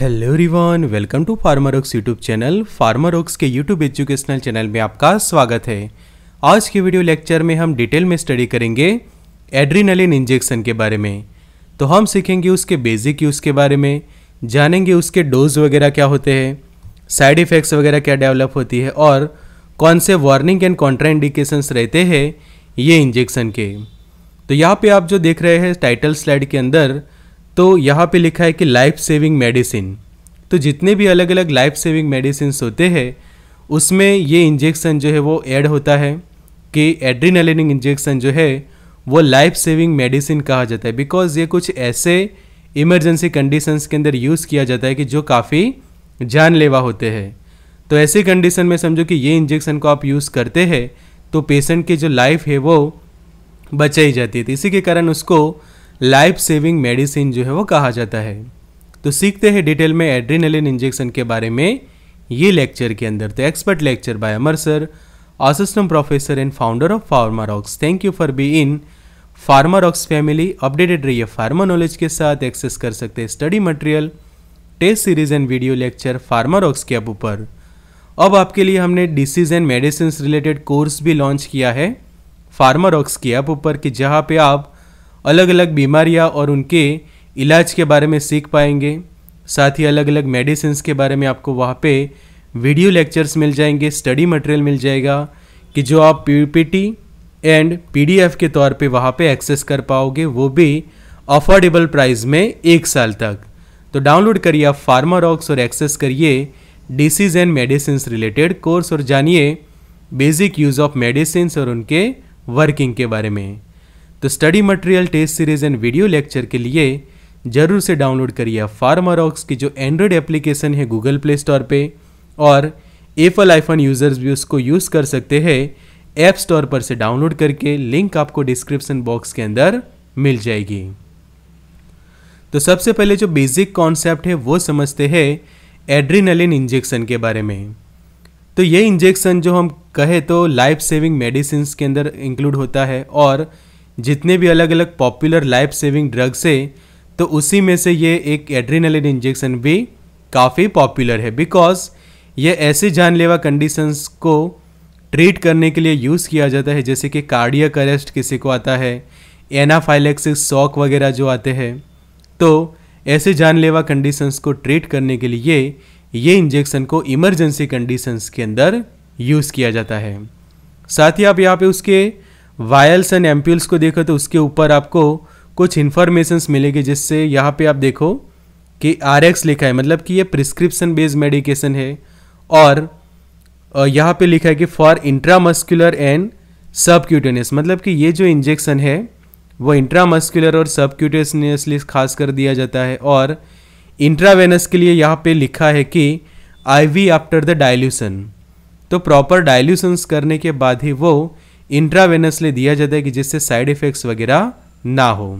hello रिवान welcome to ऑक्स YouTube channel ऑक्स के यूट्यूब एजुकेशनल चैनल में आपका स्वागत है आज के वीडियो लेक्चर में हम डिटेल में स्टडी करेंगे एड्रीनलिन इंजेक्शन के बारे में तो हम सीखेंगे उसके बेसिक यूज़ के बारे में जानेंगे उसके डोज वगैरह क्या होते हैं साइड इफ़ेक्ट्स वगैरह क्या डेवलप होती है और कौन से वार्निंग एंड कॉन्ट्राइंडिकेशंस रहते हैं ये इंजेक्शन के तो यहाँ पे आप जो देख रहे हैं टाइटल स्लाइड के अंदर तो यहाँ पे लिखा है कि लाइफ सेविंग मेडिसिन तो जितने भी अलग अलग लाइफ सेविंग मेडिसिन होते हैं उसमें ये इंजेक्शन जो है वो ऐड होता है कि एड्रीनलिन इंजेक्शन जो है वो लाइफ सेविंग मेडिसिन कहा जाता है बिकॉज ये कुछ ऐसे इमरजेंसी कंडीशंस के अंदर यूज़ किया जाता है कि जो काफ़ी जानलेवा होते हैं तो ऐसी कंडीशन में समझो कि ये इंजेक्शन को आप यूज़ करते हैं तो पेशेंट की जो लाइफ है वो बचाई जाती है तो इसी के कारण उसको लाइफ सेविंग मेडिसिन जो है वो कहा जाता है तो सीखते हैं डिटेल में एड्रीनलिन इंजेक्शन के बारे में ये लेक्चर के अंदर तो expert lecture by Amar sir assistant professor and founder of Pharmarox thank you for be in Pharmarox family updated रहिए फार्मा नॉलेज के साथ एक्सेस कर सकते हैं study material test series and video lecture Pharmarox के ऐप ऊपर अब आपके लिए हमने disease and medicine related course भी लॉन्च किया है फार्मारॉक्स की ऐप ऊपर कि जहाँ पे आप अलग अलग बीमारियाँ और उनके इलाज के बारे में सीख पाएंगे साथ ही अलग अलग मेडिसिन के बारे में आपको वहाँ पे वीडियो लेक्चर्स मिल जाएंगे स्टडी मटेरियल मिल जाएगा कि जो आप पी एंड पी के तौर पे वहाँ पे एक्सेस कर पाओगे वो भी अफोर्डेबल प्राइस में एक साल तक तो डाउनलोड करिए आप फार्मारॉक्स और एक्सेस करिए disease and medicine related course और जानिए बेसिक यूज़ ऑफ मेडिसिन और उनके वर्किंग के बारे में तो study material test series and video lecture के लिए ज़रूर से डाउनलोड करिए फार्मारॉक्स की जो एंड्रॉयड एप्लीकेशन है गूगल प्ले स्टोर पे और एफल आईफोन यूज़र्स भी उसको यूज़ कर सकते हैं ऐप स्टोर पर से डाउनलोड करके लिंक आपको डिस्क्रिप्शन बॉक्स के अंदर मिल जाएगी तो सबसे पहले जो बेसिक कॉन्सेप्ट है वो समझते हैं एड्रीनलिन इंजेक्शन के बारे में तो ये इंजेक्शन जो हम कहे तो लाइफ सेविंग मेडिसिन के अंदर इंक्लूड होता है और जितने भी अलग अलग पॉपुलर लाइफ सेविंग ड्रग्स है तो उसी में से ये एक एड्रीनलिन इंजेक्शन भी काफ़ी पॉपुलर है बिकॉज ये ऐसे जानलेवा कंडीशंस को ट्रीट करने के लिए यूज़ किया जाता है जैसे कि कार्डियक अरेस्ट किसी को आता है एनाफाइलेक्सिस शॉक वगैरह जो आते हैं तो ऐसे जानलेवा कंडीशंस को ट्रीट करने के लिए ये इंजेक्शन को इमरजेंसी कंडीशंस के अंदर यूज़ किया जाता है साथ ही आप यहाँ पे उसके वायल्स एंड एम्प्यूल्स को देखो तो उसके ऊपर आपको कुछ इन्फॉर्मेशंस मिलेगी जिससे यहाँ पे आप देखो कि आर लिखा है मतलब कि ये प्रिस्क्रिप्शन बेस्ड मेडिकेशन है और यहाँ पे लिखा है कि फॉर इंट्रामस्कुलर एंड सबक्यूटेनियस मतलब कि ये जो इंजेक्शन है वो इंट्रामस्कुलर और सबक्यूटेनियसली खास कर दिया जाता है और इंट्रावेनस के लिए यहाँ पे लिखा है कि आईवी आफ्टर द डाइल्यूशन तो प्रॉपर डाइल्यूशंस करने के बाद ही वो इंट्रावेनसली दिया जाता है कि जिससे साइड इफेक्ट्स वगैरह ना हो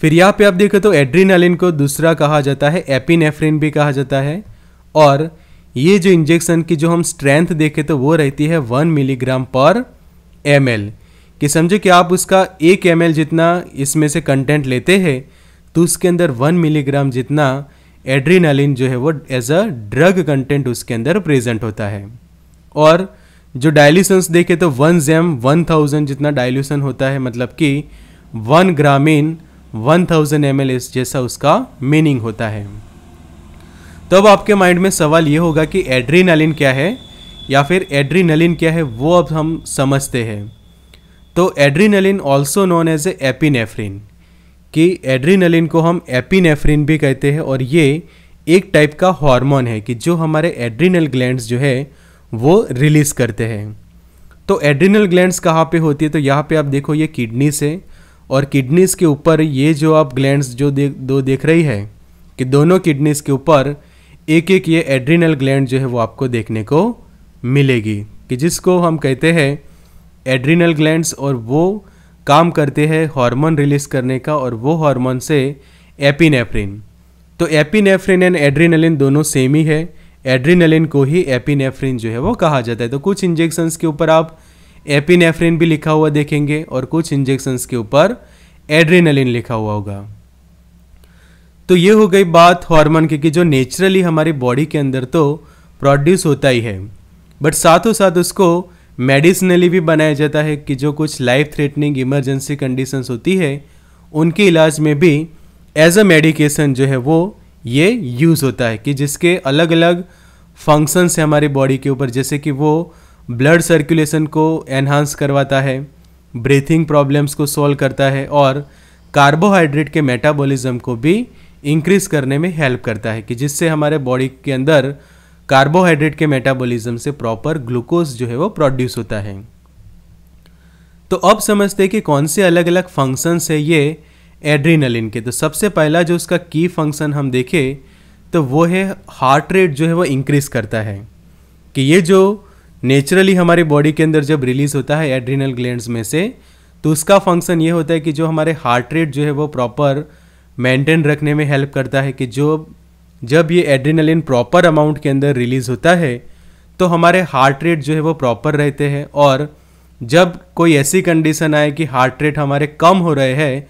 फिर यहाँ पे आप देखो तो एड्रीनालिन को दूसरा कहा जाता है एपिनेफ्रिन भी कहा जाता है और ये जो इंजेक्शन की जो हम स्ट्रेंथ देखें तो वो रहती है वन मिलीग्राम पर एम कि समझो कि आप उसका एक एम जितना इसमें से कंटेंट लेते हैं तो उसके अंदर वन मिलीग्राम जितना एड्रीनालिन जो है वो एज अ ड्रग कंटेंट उसके अंदर प्रेजेंट होता है और जो डायल्यूशंस देखे तो वन जैम वन थाउजेंड जितना डायल्यूशन होता है मतलब कि वन ग्रामीण वन थाउजेंड एम जैसा उसका मीनिंग होता है तो अब आपके माइंड में सवाल ये होगा कि एड्रीनलिन क्या है या फिर एड्रीनलिन क्या है वो अब हम समझते हैं तो adrenaline also known as a epinephrine कि एड्रीनलिन को हम एपिनेफ्रिन भी कहते हैं और ये एक टाइप का हार्मोन है कि जो हमारे एड्रीनल ग्लैंड्स जो है वो रिलीज़ करते हैं तो एड्रिनल ग्लैंड्स कहाँ पे होती है तो यहाँ पे आप देखो ये किडनीस है और किडनीस के ऊपर ये जो आप ग्लैंड्स जो दे, दो देख रही है कि दोनों किडनीस के ऊपर एक एक ये एड्रिनल ग्लैंड जो है वो आपको देखने को मिलेगी कि जिसको हम कहते हैं एड्रिनल ग्लैंड्स और वो काम करते हैं हार्मोन रिलीज़ करने का और वो हार्मोन से एपिनेफ्रिन तो एपिनेफ्रिन एंड एड्रिनलिन दोनों सेम ही है एड्रीनलिन को ही एपिनेफ्रिन जो है वो कहा जाता है तो कुछ इंजेक्शंस के ऊपर आप एपिनेफ्रिन भी लिखा हुआ देखेंगे और कुछ इंजेक्शंस के ऊपर एड्रीनलिन लिखा हुआ होगा तो ये हो गई बात हार्मोन की कि जो नेचुरली हमारी बॉडी के अंदर तो प्रोड्यूस होता ही है बट साथ साथ उसको मेडिसिनली भी बनाया जाता है कि जो कुछ लाइफ थ्रेटनिंग इमरजेंसी कंडीशंस होती है उनके इलाज में भी एज अ मेडिकेशन जो है वो ये यूज़ होता है कि जिसके अलग अलग फंक्शंस हैं हमारी बॉडी के ऊपर जैसे कि वो ब्लड सर्कुलेशन को एनहांस करवाता है ब्रीथिंग प्रॉब्लम्स को सॉल्व करता है और कार्बोहाइड्रेट के मेटाबॉलिज्म को भी इंक्रीज करने में हेल्प करता है कि जिससे हमारे बॉडी के अंदर कार्बोहाइड्रेट के मेटाबॉलिज्म से प्रॉपर ग्लूकोज जो है वो प्रोड्यूस होता है तो अब समझते हैं कि कौन से अलग अलग फंक्शंस है ये एड्रीनलिन के तो सबसे पहला जो उसका की फंक्शन हम देखें तो वो है हार्ट रेट जो है वो इंक्रीज़ करता है कि ये जो नेचुरली हमारी बॉडी के अंदर जब रिलीज़ होता है एड्रीनल ग्लैंड्स में से तो उसका फंक्शन ये होता है कि जो हमारे हार्ट रेट जो है वो प्रॉपर मेंटेन रखने में हेल्प करता है कि जो जब ये एड्रीनलिन प्रॉपर अमाउंट के अंदर रिलीज़ होता है तो हमारे हार्ट रेट जो है वो प्रॉपर रहते हैं और जब कोई ऐसी कंडीशन आए कि हार्ट रेट हमारे कम हो रहे हैं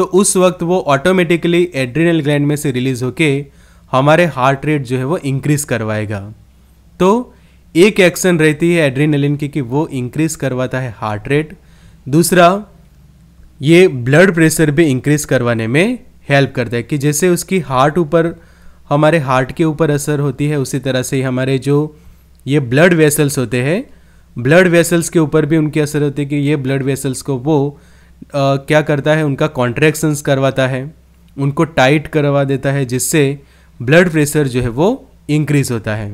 तो उस वक्त वो ऑटोमेटिकली एड्रिनल ग्लैंड में से रिलीज होके हमारे हार्ट रेट जो है वो इंक्रीज़ करवाएगा तो एक एक्शन रहती है एड्रीनलिन की कि वो इंक्रीज़ करवाता है हार्ट रेट दूसरा ये ब्लड प्रेशर भी इंक्रीज़ करवाने में हेल्प करता है कि जैसे उसकी हार्ट ऊपर हमारे हार्ट के ऊपर असर होती है उसी तरह से हमारे जो ये ब्लड वेसल्स होते हैं ब्लड वेसल्स के ऊपर भी उनकी असर होती है कि ये ब्लड वेसल्स को वो क्या करता है उनका कॉन्ट्रैक्शंस करवाता है उनको टाइट करवा देता है जिससे ब्लड प्रेशर जो है वो इंक्रीज़ होता है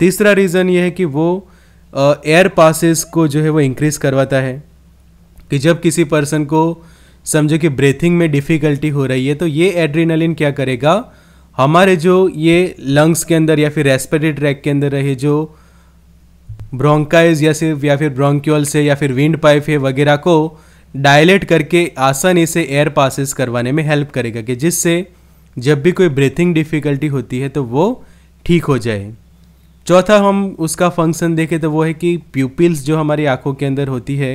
तीसरा रीज़न ये है कि वो एयर पासिस को जो है वो इंक्रीज़ करवाता है कि जब किसी पर्सन को समझो कि ब्रीथिंग में डिफ़िकल्टी हो रही है तो ये एड्रीनलिन क्या करेगा हमारे जो ये लंग्स के अंदर या फिर रेस्पिरेटरी ट्रैक के अंदर रहे जो ब्रोंकाइज या सिर्फ या फिर ब्रोंक्यूल से या फिर विंड पाइप है वगैरह को डायलेट करके आसानी से एयर पासिस करवाने में हेल्प करेगा कि जिससे जब भी कोई ब्रीथिंग डिफ़िकल्टी होती है तो वो ठीक हो जाए चौथा हम उसका फंक्शन देखें तो वो है कि प्यूपिल्स जो हमारी आँखों के अंदर होती है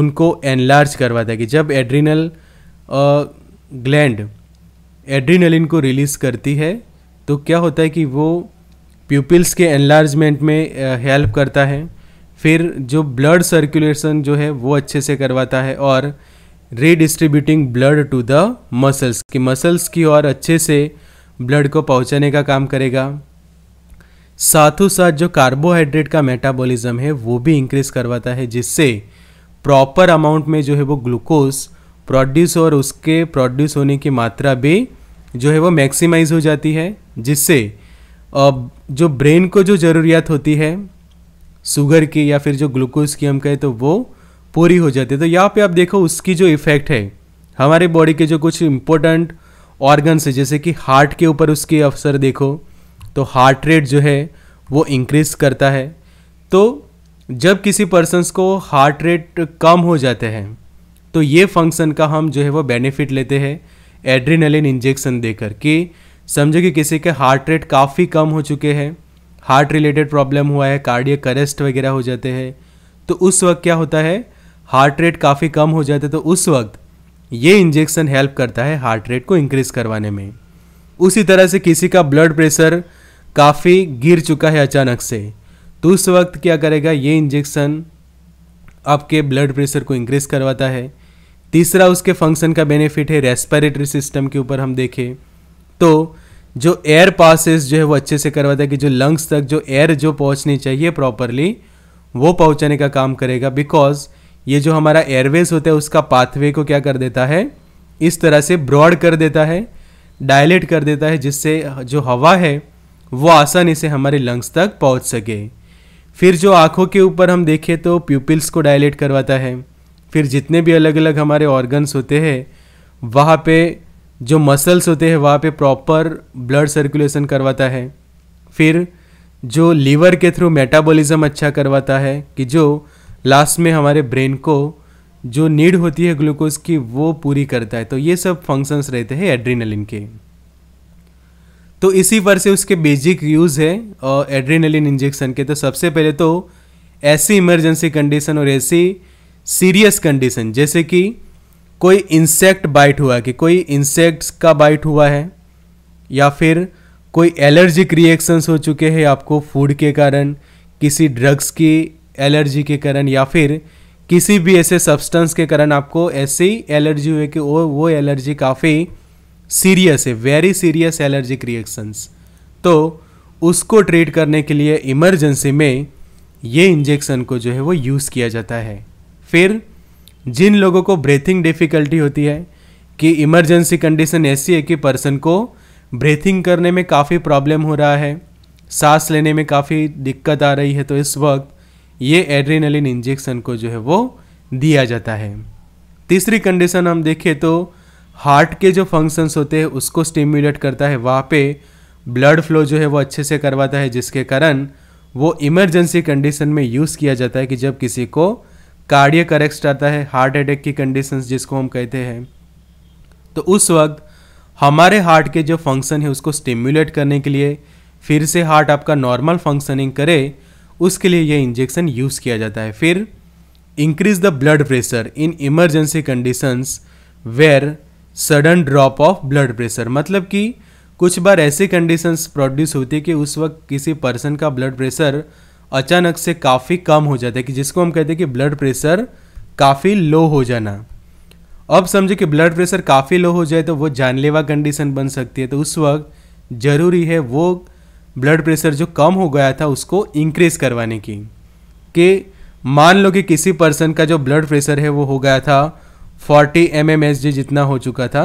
उनको एनलार्ज करवाता है कि जब एड्रीनल ग्लैंड एड्रीनलिन को रिलीज़ करती है तो क्या होता है कि वो प्यूपिल्स के एनलार्जमेंट में हेल्प करता है फिर जो ब्लड सर्कुलेशन जो है वो अच्छे से करवाता है और redistributing blood to the muscles कि मसल्स की और अच्छे से ब्लड को पहुंचाने का काम करेगा साथों साथ जो कार्बोहाइड्रेट का मेटाबॉलिज्म है वो भी इंक्रीज करवाता है जिससे प्रॉपर अमाउंट में जो है वो ग्लूकोज प्रोड्यूस और उसके प्रोड्यूस होने की मात्रा भी जो है वो मैक्सिमाइज हो जाती है जिससे अब जो ब्रेन को जो ज़रूरियात होती है शुगर की या फिर जो ग्लूकोज की हम कहें तो वो पूरी हो जाती है तो यहाँ पे आप देखो उसकी जो इफ़ेक्ट है हमारे बॉडी के जो कुछ इम्पोर्टेंट ऑर्गन्स है जैसे कि हार्ट के ऊपर उसके अवसर देखो तो हार्ट रेट जो है वो इंक्रीज करता है तो जब किसी पर्सनस को हार्ट रेट कम हो जाते हैं तो ये फंक्शन का हम जो है वो बेनिफिट लेते हैं एड्रीनलिन इंजेक्शन देकर कि समझो कि किसी के हार्ट रेट काफ़ी कम हो चुके हैं हार्ट रिलेटेड प्रॉब्लम हुआ है कार्डियक अरेस्ट वगैरह हो जाते हैं तो उस वक्त क्या होता है हार्ट रेट काफ़ी कम हो जाता है तो उस वक्त ये इंजेक्शन हेल्प करता है हार्ट रेट को इंक्रीज़ करवाने में उसी तरह से किसी का ब्लड प्रेशर काफ़ी गिर चुका है अचानक से तो उस वक्त क्या करेगा ये इंजेक्शन आपके ब्लड प्रेशर को इंक्रीज़ करवाता है तीसरा उसके फंक्शन का बेनिफिट है रेस्पिरेटरी सिस्टम के ऊपर हम देखें तो जो एयर पासिस जो है वो अच्छे से करवाता है कि जो लंग्स तक जो एयर जो पहुंचनी चाहिए प्रॉपरली वो पहुंचाने का काम करेगा बिकॉज ये जो हमारा एयरवेज होता है उसका पाथवे को क्या कर देता है इस तरह से ब्रॉड कर देता है डायलेट कर देता है जिससे जो हवा है वो आसानी से हमारे लंग्स तक पहुंच सके फिर जो आँखों के ऊपर हम देखें तो प्यूपिल्स को डायलेट करवाता है फिर जितने भी अलग अलग हमारे ऑर्गन्स होते हैं वहाँ पे जो मसल्स होते हैं वहाँ पे प्रॉपर ब्लड सर्कुलेशन करवाता है फिर जो लीवर के थ्रू मेटाबॉलिज्म अच्छा करवाता है कि जो लास्ट में हमारे ब्रेन को जो नीड होती है ग्लूकोज की वो पूरी करता है तो ये सब फंक्शंस रहते हैं एड्रीनलिन के तो इसी पर से उसके बेसिक यूज़ है एड्रीनलिन इंजेक्शन के तो सबसे पहले तो ऐसी इमरजेंसी कंडीशन और ऐसी सीरियस कंडीशन जैसे कि कोई इंसेक्ट बाइट हुआ है कि कोई इंसेक्ट्स का बाइट हुआ है या फिर कोई एलर्जिक रिएक्शंस हो चुके हैं आपको फूड के कारण किसी ड्रग्स की एलर्जी के कारण या फिर किसी भी ऐसे सब्सटेंस के कारण आपको ऐसे ही एलर्जी हुई कि वो वो एलर्जी काफ़ी सीरियस है वेरी सीरियस एलर्जिक रिएक्शंस तो उसको ट्रीट करने के लिए इमरजेंसी में ये इंजेक्शन को जो है वो यूज़ किया जाता है फिर जिन लोगों को ब्रीथिंग डिफ़िकल्टी होती है कि इमरजेंसी कंडीशन ऐसी है कि पर्सन को ब्रीथिंग करने में काफ़ी प्रॉब्लम हो रहा है सांस लेने में काफ़ी दिक्कत आ रही है तो इस वक्त ये एड्रीनलिन इंजेक्शन को जो है वो दिया जाता है तीसरी कंडीशन हम देखें तो हार्ट के जो फंक्शंस होते हैं उसको स्टिम्युलेट करता है वहाँ पे ब्लड फ्लो जो है वो अच्छे से करवाता है जिसके कारण वो इमरजेंसी कंडीशन में यूज़ किया जाता है कि जब किसी को कार्डियक अरेस्ट आता है हार्ट अटैक की कंडीशन जिसको हम कहते हैं तो उस वक्त हमारे हार्ट के जो फंक्शन है उसको स्टिम्युलेट करने के लिए फिर से हार्ट आपका नॉर्मल फंक्शनिंग करे उसके लिए ये इंजेक्शन यूज़ किया जाता है फिर increase the blood pressure in emergency conditions where sudden drop of blood pressure मतलब कि कुछ बार ऐसी कंडीशंस प्रोड्यूस होती है कि उस वक्त किसी पर्सन का ब्लड प्रेशर अचानक से काफ़ी कम हो जाता है कि जिसको हम कहते हैं कि ब्लड प्रेशर काफ़ी लो हो जाना अब समझे कि ब्लड प्रेशर काफ़ी लो हो जाए तो वो जानलेवा कंडीशन बन सकती है तो उस वक्त ज़रूरी है वो ब्लड प्रेशर जो कम हो गया था उसको इंक्रीज़ करवाने की कि मान लो कि किसी पर्सन का जो ब्लड प्रेशर है वो हो गया था 40 एम जितना हो चुका था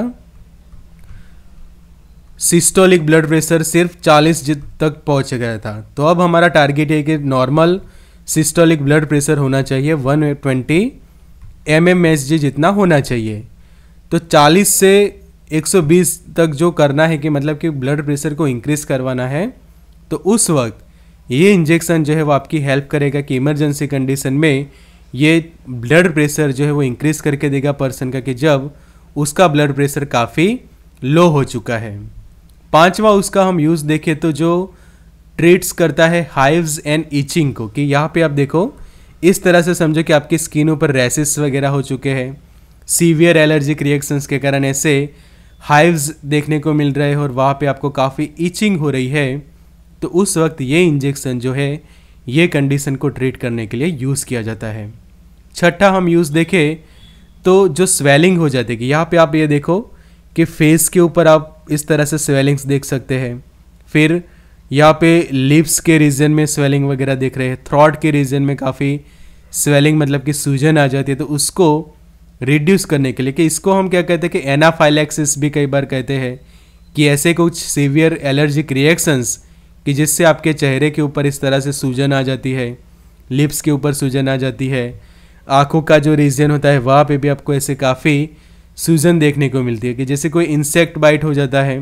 सिस्टोलिक ब्लड प्रेशर सिर्फ 40 तक पहुंच गया था तो अब हमारा टारगेट है कि नॉर्मल सिस्टोलिक ब्लड प्रेशर होना चाहिए 120 ट्वेंटी एम जितना होना चाहिए तो 40 से 120 तक जो करना है कि मतलब कि ब्लड प्रेशर को इंक्रीज़ करवाना है तो उस वक्त ये इंजेक्शन जो है वो आपकी हेल्प करेगा कि इमरजेंसी कंडीशन में ये ब्लड प्रेशर जो है वो इंक्रीज़ करके देगा पर्सन का कि जब उसका ब्लड प्रेशर काफ़ी लो हो चुका है पांचवा उसका हम यूज़ देखें तो जो ट्रीट्स करता है हाइव्स एंड ईचिंग को कि यहाँ पे आप देखो इस तरह से समझो कि आपकी स्किन ऊपर रैसेस वगैरह हो चुके हैं सीवियर एलर्जिक रिएक्शंस के कारण ऐसे हाइव्स देखने को मिल रहे हैं और वहाँ पे आपको काफ़ी ईचिंग हो रही है तो उस वक्त ये इंजेक्शन जो है ये कंडीशन को ट्रीट करने के लिए यूज़ किया जाता है छठा हम यूज़ देखें तो जो स्वेलिंग हो जाती है यहाँ पे आप ये देखो कि फेस के ऊपर आप इस तरह से स्वेलिंग्स देख सकते हैं फिर यहाँ पे लिप्स के रीजन में स्वेलिंग वगैरह देख रहे हैं थ्रॉट के रीजन में काफ़ी स्वेलिंग मतलब कि सूजन आ जाती है तो उसको रिड्यूस करने के लिए कि इसको हम क्या कहते हैं कि एनाफाइलेक्सिस भी कई बार कहते हैं कि ऐसे कुछ सीवियर एलर्जिक रिएक्शंस कि जिससे आपके चेहरे के ऊपर इस तरह से सूजन आ जाती है लिप्स के ऊपर सूजन आ जाती है आँखों का जो रीजन होता है वहाँ पे भी आपको ऐसे काफ़ी सूजन देखने को मिलती है कि जैसे कोई इंसेक्ट बाइट हो जाता है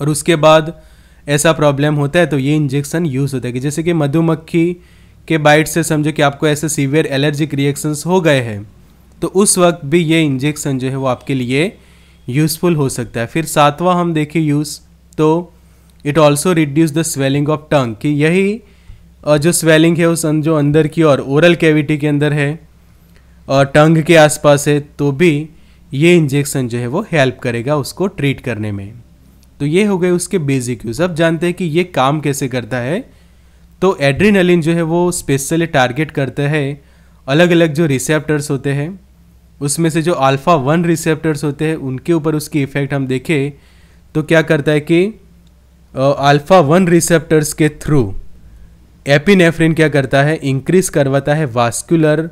और उसके बाद ऐसा प्रॉब्लम होता है तो ये इंजेक्शन यूज़ होता है कि जैसे कि मधुमक्खी के बाइट से समझो कि आपको ऐसे सीवियर एलर्जिक रिएक्शंस हो गए हैं तो उस वक्त भी ये इंजेक्शन जो है वो आपके लिए यूज़फुल हो सकता है फिर सातवां हम देखें यूज़ तो it also reduce the swelling of tongue कि यही जो स्वेलिंग है उस अं-, जो अंदर की और ओरल कैविटी के अंदर है और टंग के आसपास है तो भी ये इंजेक्शन जो है वो हेल्प करेगा उसको ट्रीट करने में तो ये हो गए उसके बेसिक यूज़ अब जानते हैं कि ये काम कैसे करता है तो एड्रीनलिन जो है वो स्पेशली टारगेट करता है अलग अलग जो रिसेप्टर्स होते हैं उसमें से जो अल्फ़ा वन रिसेप्टर्स होते हैं उनके ऊपर उसकी इफ़ेक्ट हम देखें तो क्या करता है कि अल्फ़ा वन रिसेप्टर्स के थ्रू एपिनेफ्रिन क्या करता है इंक्रीज करवाता है वास्कुलर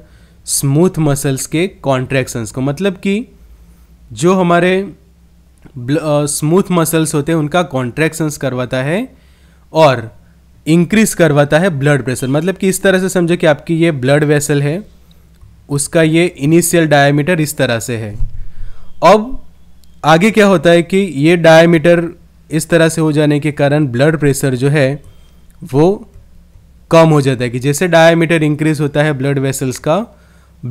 स्मूथ मसल्स के कॉन्ट्रैक्शंस को मतलब कि जो हमारे स्मूथ मसल्स होते हैं उनका कॉन्ट्रैक्शंस करवाता है और इंक्रीज करवाता है ब्लड प्रेशर मतलब कि इस तरह से समझो कि आपकी ये ब्लड वेसल है उसका ये इनिशियल डायमीटर इस तरह से है अब आगे क्या होता है कि ये डायमीटर इस तरह से हो जाने के कारण ब्लड प्रेशर जो है वो कम हो जाता है कि जैसे डायमीटर इंक्रीज होता है ब्लड वेसल्स का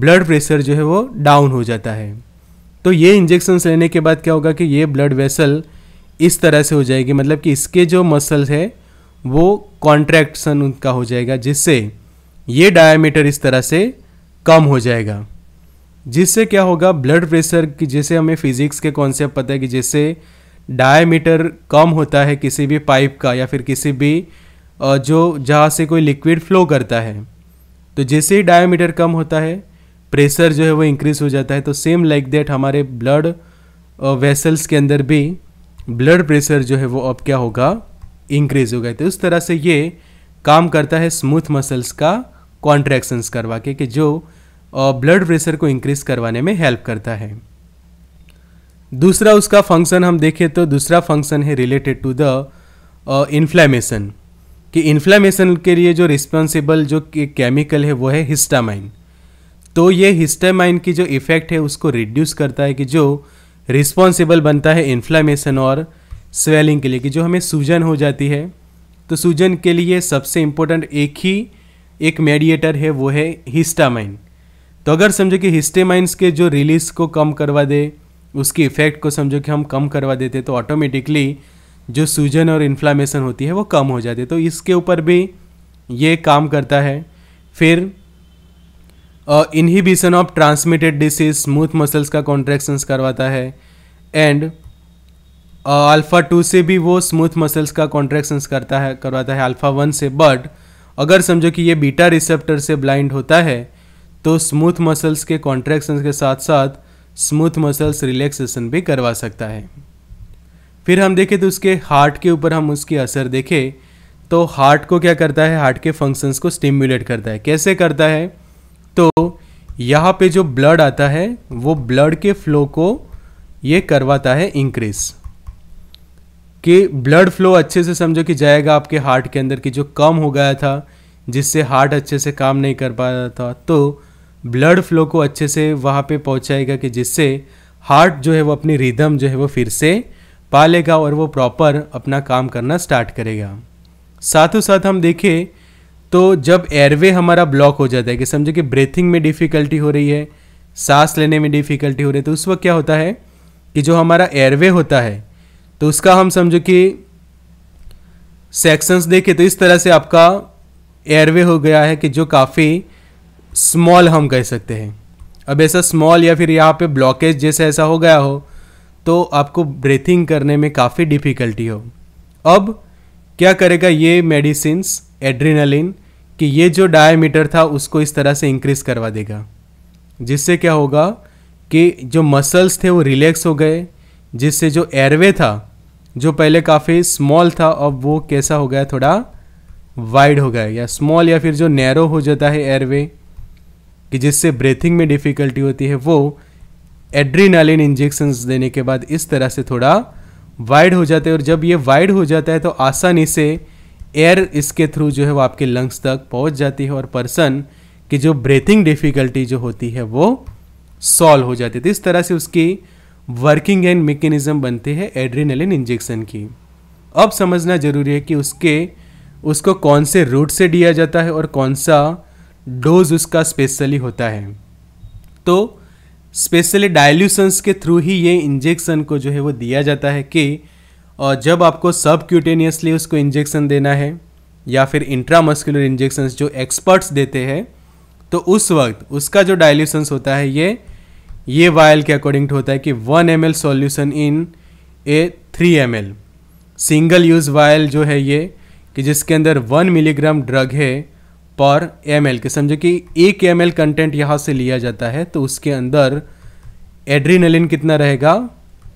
ब्लड प्रेशर जो है वो डाउन हो जाता है तो ये इंजेक्शन्स लेने के बाद क्या होगा कि ये ब्लड वेसल इस तरह से हो जाएगी मतलब कि इसके जो मसल्स है वो कॉन्ट्रैक्शन उनका हो जाएगा जिससे ये डायमीटर इस तरह से कम हो जाएगा जिससे क्या होगा ब्लड प्रेशर की जैसे हमें फिजिक्स के कॉन्सेप्ट पता है कि जैसे डायमीटर कम होता है किसी भी पाइप का या फिर किसी भी जो जहाँ से कोई लिक्विड फ्लो करता है तो जैसे ही डायमीटर कम होता है प्रेशर जो है वो इंक्रीज हो जाता है तो सेम लाइक दैट हमारे ब्लड वेसल्स uh, के अंदर भी ब्लड प्रेशर जो है वो अब क्या होगा इंक्रीज हो गए तो उस तरह से ये काम करता है स्मूथ मसल्स का कॉन्ट्रैक्शंस करवा के कि जो ब्लड uh, प्रेशर को इंक्रीज करवाने में हेल्प करता है दूसरा उसका फंक्शन हम देखें तो दूसरा फंक्शन है रिलेटेड टू द इन्फ्लेमेशन कि इन्फ्लेमेशन के लिए जो रिस्पॉन्सिबल जो केमिकल है वो है हिस्टामाइन तो ये हिस्टामाइन की जो इफ़ेक्ट है उसको रिड्यूस करता है कि जो रिस्पॉन्सिबल बनता है इन्फ्लामेशन और स्वेलिंग के लिए कि जो हमें सूजन हो जाती है तो सूजन के लिए सबसे इम्पोर्टेंट एक ही एक मेडिएटर है वो है हिस्टामाइन तो अगर समझो कि हिस्टेमाइंस के जो रिलीज को कम करवा दे उसकी इफ़ेक्ट को समझो कि हम कम करवा देते तो ऑटोमेटिकली जो सूजन और इन्फ्लामेशन होती है वो कम हो जाती है तो इसके ऊपर भी ये काम करता है फिर inhibition of transmitted disease smooth muscles का कॉन्ट्रैक्शंस करवाता है एंड अल्फ़ा टू से भी वो स्मूथ मसल्स का कॉन्ट्रैक्शंस करता है करवाता है अल्फ़ा वन से बट अगर समझो कि ये बीटा रिसेप्टर से ब्लाइंड होता है तो स्मूथ मसल्स के कॉन्ट्रैक्शंस के साथ साथ स्मूथ मसल्स रिलैक्सेशन भी करवा सकता है फिर हम देखें तो उसके हार्ट के ऊपर हम उसकी असर देखें तो हार्ट को क्या करता है हार्ट के फंक्शंस को स्टिम्यूलेट करता है कैसे करता है तो यहाँ पे जो ब्लड आता है वो ब्लड के फ्लो को ये करवाता है इंक्रीज कि ब्लड फ्लो अच्छे से समझो कि जाएगा आपके हार्ट के अंदर की जो कम हो गया था जिससे हार्ट अच्छे से काम नहीं कर पा रहा था तो ब्लड फ्लो को अच्छे से वहाँ पे पहुँचाएगा कि जिससे हार्ट जो है वो अपनी रिदम जो है वो फिर से पालेगा और वो प्रॉपर अपना काम करना स्टार्ट करेगा साथों साथ हम देखें तो जब एयरवे हमारा ब्लॉक हो जाता है कि समझो कि ब्रीथिंग में डिफ़िकल्टी हो रही है सांस लेने में डिफ़िकल्टी हो रही है तो उस वक्त क्या होता है कि जो हमारा एयरवे होता है तो उसका हम समझो कि सेक्शंस देखें तो इस तरह से आपका एयरवे हो गया है कि जो काफ़ी स्मॉल हम कह सकते हैं अब ऐसा स्मॉल या फिर यहाँ पे ब्लॉकेज जैसे ऐसा हो गया हो तो आपको ब्रीथिंग करने में काफ़ी डिफ़िकल्टी हो अब क्या करेगा ये मेडिसिन एड्रीनलिन कि ये जो डायमीटर था उसको इस तरह से इंक्रीज करवा देगा जिससे क्या होगा कि जो मसल्स थे वो रिलैक्स हो गए जिससे जो एयरवे था जो पहले काफ़ी स्मॉल था अब वो कैसा हो गया थोड़ा वाइड हो गया या स्मॉल या फिर जो नैरो हो जाता है एयरवे कि जिससे ब्रीथिंग में डिफ़िकल्टी होती है वो एड्रीनालिन इंजेक्शंस देने के बाद इस तरह से थोड़ा वाइड हो जाता है और जब ये वाइड हो जाता है तो आसानी से एयर इसके थ्रू जो है वो आपके लंग्स तक पहुंच जाती है और पर्सन की जो ब्रीथिंग डिफ़िकल्टी जो होती है वो सॉल्व हो जाती है तो इस तरह से उसकी वर्किंग एंड मेकेनिज़्म बनती है एड्रीनलिन इंजेक्शन की अब समझना ज़रूरी है कि उसके उसको कौन से रूट से दिया जाता है और कौन सा डोज उसका स्पेशली होता है तो स्पेशली डायल्यूशंस के थ्रू ही ये इंजेक्शन को जो है वो दिया जाता है कि और जब आपको सब क्यूटेनियसली उसको इंजेक्शन देना है या फिर इंट्रामस्कुलर इंजेक्शन जो एक्सपर्ट्स देते हैं तो उस वक्त उसका जो डायल्यूशंस होता है ये ये वायल के अकॉर्डिंग होता है कि one M L solution in a three M L single use vial जो है ये कि जिसके अंदर वन मिलीग्राम ड्रग है पर एम एल के समझो कि एक एम एल कंटेंट यहाँ से लिया जाता है तो उसके अंदर एड्रीनलिन कितना रहेगा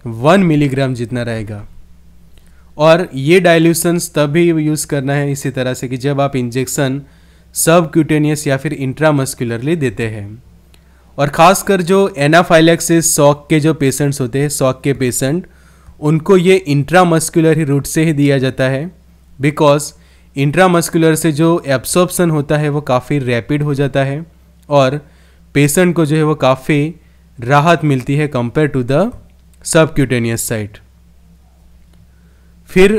वन मिलीग्राम जितना रहेगा और ये डायल्यूशंस तभी यूज़ करना है इसी तरह से कि जब आप इंजेक्शन सब क्यूटेनियस या फिर इंट्रामस्कुलरली देते हैं और ख़ासकर जो एनाफाइलेक्सिस शॉक के जो पेशेंट्स होते हैं शॉक के पेशेंट उनको ये इंट्रामस्कुलर ही रूट से ही दिया जाता है बिकॉज इंट्रामस्कुलर से जो एब्सॉर्प्शन होता है वो काफ़ी रैपिड हो जाता है और पेशेंट को जो है वो काफ़ी राहत मिलती है compare to the subcutaneous site फिर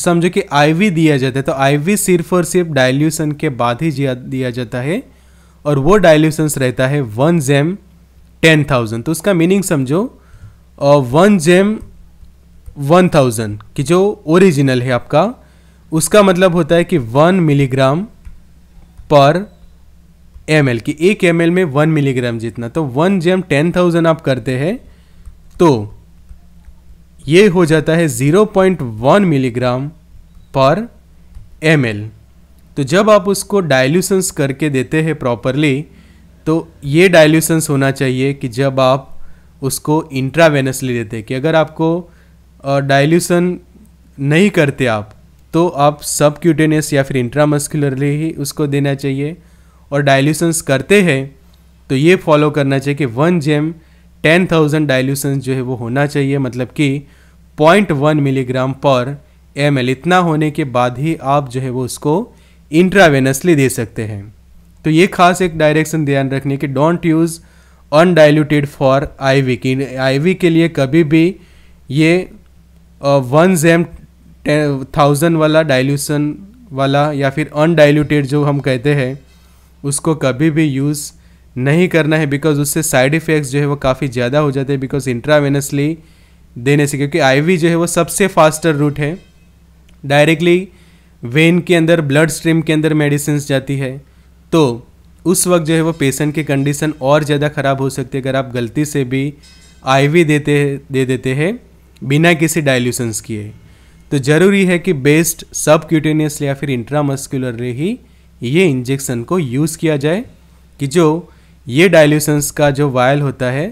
समझो कि आईवी दिया जाता है तो आईवी सिर्फ और सिर्फ डाइल्यूशन के बाद ही दिया जाता है और वो डाइल्यूशंस रहता है वन जेम टेन थाउजेंड तो उसका मीनिंग समझो वन जेम वन थाउजेंड कि जो ओरिजिनल है आपका उसका मतलब होता है कि वन मिलीग्राम पर एम एल की एक एम एल में वन मिलीग्राम जितना तो वन जेम टेन थाउजेंड आप करते हैं तो ये हो जाता है 0.1 मिलीग्राम पर एम तो जब आप उसको डायल्यूशंस करके देते हैं प्रॉपरली तो ये डायल्यूशंस होना चाहिए कि जब आप उसको इंट्रावेनसली देते कि अगर आपको डायल्यूशन नहीं करते आप तो आप सब क्यूटेनियस या फिर इंट्रामस्कुलरली ही उसको देना चाहिए और डायल्यूशंस करते हैं तो ये फॉलो करना चाहिए कि वन जेम टेन थाउजेंड डायल्यूशन जो है वो होना चाहिए मतलब कि पॉइंट वन मिलीग्राम पर एम इतना होने के बाद ही आप जो है वो उसको इंट्रावेनसली दे सकते हैं तो ये खास एक डायरेक्शन ध्यान रखने की don't use undiluted for IV की आईवी के लिए कभी भी ये वन जेम थाउजेंड वाला डाइल्यूशन वाला या फिर अनडाइल्यूटेड जो हम कहते हैं उसको कभी भी यूज़ नहीं करना है बिकॉज उससे साइड इफ़ेक्ट्स जो है वो काफ़ी ज़्यादा हो जाते हैं बिकॉज इंट्रावेनसली देने से क्योंकि आईवी जो है वो सबसे फास्टर रूट है डायरेक्टली वेन के अंदर ब्लड स्ट्रीम के अंदर मेडिसिन जाती है तो उस वक्त जो है वो पेशेंट की कंडीशन और ज़्यादा ख़राब हो सकती है अगर आप गलती से भी आईवी देते दे देते हैं बिना किसी डायल्यूशंस किए तो ज़रूरी है कि बेस्ट सब क्यूटेनियसली या फिर इंट्रामस्कुलरली ही ये इंजेक्शन को यूज़ किया जाए कि जो ये डाइल्यूशंस का जो वायल होता है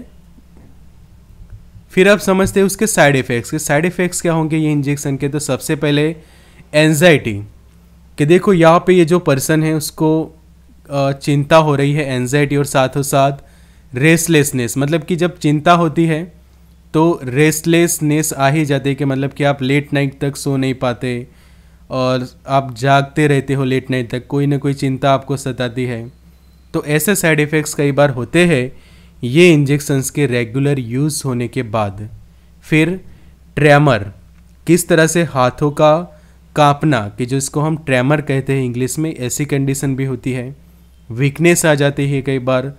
फिर आप समझते हैं उसके साइड इफ़ेक्ट्स के साइड इफ़ेक्ट्स क्या होंगे ये इंजेक्शन के तो सबसे पहले एनजाइटी कि देखो यहाँ पे ये जो पर्सन है उसको चिंता हो रही है एनजाइटी और साथों साथ रेस्टलेसनेस मतलब कि जब चिंता होती है तो रेस्टलेसनेस आ ही जाती है कि मतलब कि आप लेट नाइट तक सो नहीं पाते और आप जागते रहते हो लेट नाइट तक कोई ना कोई चिंता आपको सताती है तो ऐसे साइड इफ़ेक्ट्स कई बार होते हैं ये इंजेक्शन्स के रेगुलर यूज़ होने के बाद फिर ट्रैमर किस तरह से हाथों का कांपना कि जिसको हम ट्रैमर कहते हैं इंग्लिश में ऐसी कंडीशन भी होती है वीकनेस आ जाती है कई बार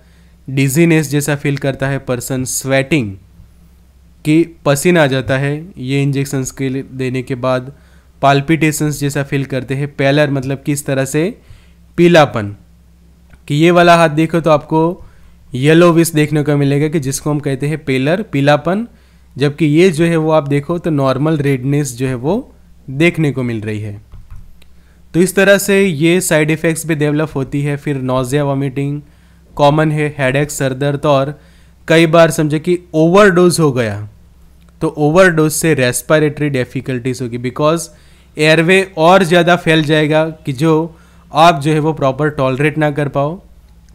डिजीनेस जैसा फील करता है पर्सन स्वेटिंग कि पसीना आ जाता है ये इंजेक्शन्स के देने के बाद पाल्पिटेशंस जैसा फील करते हैं पैलर मतलब किस तरह से पीलापन कि ये वाला हाथ देखो तो आपको येलो विश देखने को मिलेगा कि जिसको हम कहते हैं पेलर पीलापन जबकि ये जो है वो आप देखो तो नॉर्मल रेडनेस जो है वो देखने को मिल रही है तो इस तरह से ये साइड इफ़ेक्ट्स भी डेवलप होती है फिर नोज़िया वॉमिटिंग कॉमन है हेडेक सर दर्द और कई बार समझे कि ओवरडोज हो गया तो ओवरडोज से रेस्पिरेटरी डिफ़िकल्टीज होगी बिकॉज एयरवे और ज़्यादा फैल जाएगा कि जो आप जो है वो प्रॉपर टॉलरेट ना कर पाओ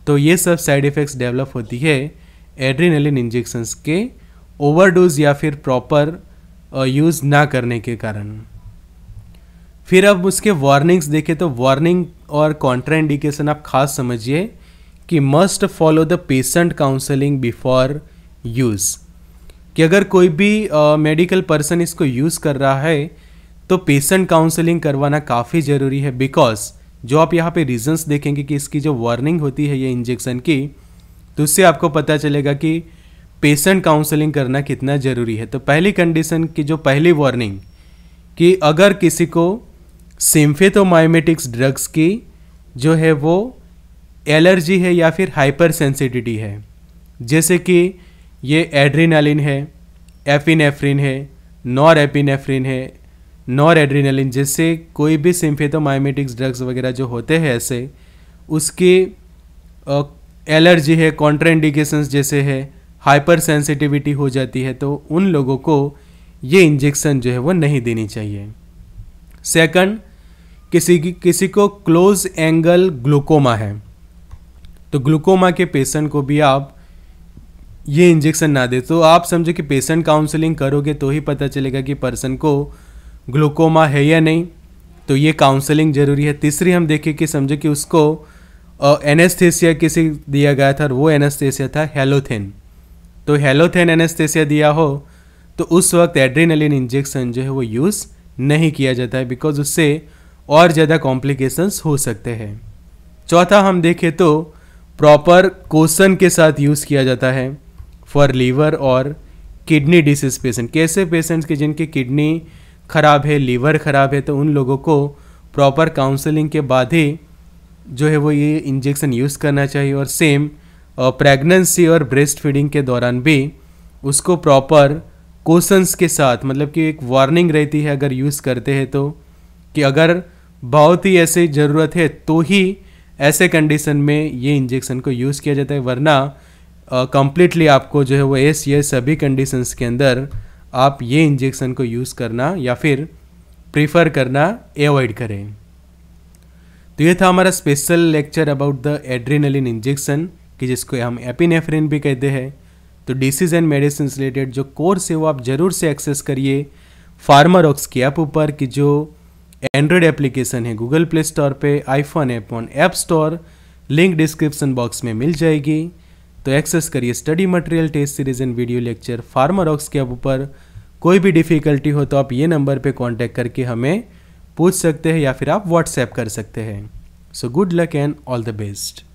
तो ये सब साइड इफ़ेक्ट्स डेवलप होती है एड्रीनलिन इंजेक्शंस के ओवरडोज या फिर प्रॉपर यूज़ ना करने के कारण फिर अब उसके वार्निंग्स देखें तो वार्निंग और कॉन्ट्राइंडिकेशन आप खास समझिए कि must follow the patient counselling before use कि अगर कोई भी मेडिकल uh, पर्सन इसको यूज़ कर रहा है तो पेशेंट काउंसलिंग करवाना काफ़ी ज़रूरी है बिकॉज़ जो आप यहाँ पे रीजंस देखेंगे कि इसकी जो वार्निंग होती है ये इंजेक्शन की तो उससे आपको पता चलेगा कि पेशेंट काउंसलिंग करना कितना ज़रूरी है तो पहली कंडीशन की जो पहली वार्निंग कि अगर किसी को सिम्फेथोमायोमेटिक्स ड्रग्स की जो है वो एलर्जी है या फिर हाइपर सेंसिटिटी है जैसे कि ये एड्रीनालिन है एफिनेफ्रिन है नॉर एपिनेफ्रिन है नॉर एड्रीनलिन जैसे कोई भी सिम्फेथोमाइमेटिक्स ड्रग्स वगैरह जो होते हैं ऐसे उसके एलर्जी है कॉन्ट्राइंडिकेशंस जैसे है हाइपर सेंसिटिविटी हो जाती है तो उन लोगों को ये इंजेक्शन जो है वो नहीं देनी चाहिए सेकंड किसी की किसी को क्लोज एंगल ग्लूकोमा है तो ग्लूकोमा के पेशेंट को भी आप ये इंजेक्शन ना दे तो आप समझो कि पेशेंट काउंसलिंग करोगे तो ही पता चलेगा कि पर्सन को ग्लूकोमा है या नहीं तो ये काउंसलिंग ज़रूरी है तीसरी हम देखें कि समझे कि उसको एनेस्थेसिया किसी दिया गया था और वो एनेस्थेसिया था हेलोथेन तो हेलोथेन एनेस्थेसिया दिया हो तो उस वक्त एड्रीनलिन इंजेक्शन जो है वो यूज़ नहीं किया जाता है बिकॉज उससे और ज़्यादा कॉम्प्लिकेशंस हो सकते हैं चौथा हम देखें तो प्रॉपर कोसन के साथ यूज़ किया जाता है फॉर लीवर और किडनी डिसीज पेशेंट कैसे पेशेंट्स के जिनके किडनी ख़राब है लीवर ख़राब है तो उन लोगों को प्रॉपर काउंसलिंग के बाद ही जो है वो ये इंजेक्शन यूज़ करना चाहिए और सेम प्रेगनेंसी और ब्रेस्ट फीडिंग के दौरान भी उसको प्रॉपर कोशंस के साथ मतलब कि एक वार्निंग रहती है अगर यूज़ करते हैं तो कि अगर बहुत ही ऐसी ज़रूरत है तो ही ऐसे कंडीशन में ये इंजेक्शन को यूज़ किया जाता है वरना कम्प्लीटली आपको जो है वो एस ये सभी कंडीशंस के अंदर आप ये इंजेक्शन को यूज़ करना या फिर प्रीफर करना एवॉइड करें तो ये था हमारा special lecture about the adrenaline injection कि जिसको हम एपिनेफ्रिन भी कहते हैं तो डिसीज एंड मेडिसिन रिलेटेड जो कोर्स है वो आप ज़रूर से एक्सेस करिए फार्मा की ऐप ऊपर कि जो एंड्रॉयड एप्लीकेशन है गूगल प्ले स्टोर पे iPhone app on App Store link description box में मिल जाएगी तो एक्सेस करिए study material test series and video lecture Pharmarox के ऊपर कोई भी डिफ़िकल्टी हो तो आप ये नंबर पे कांटेक्ट करके हमें पूछ सकते हैं या फिर आप व्हाट्सएप कर सकते हैं so good luck and all the best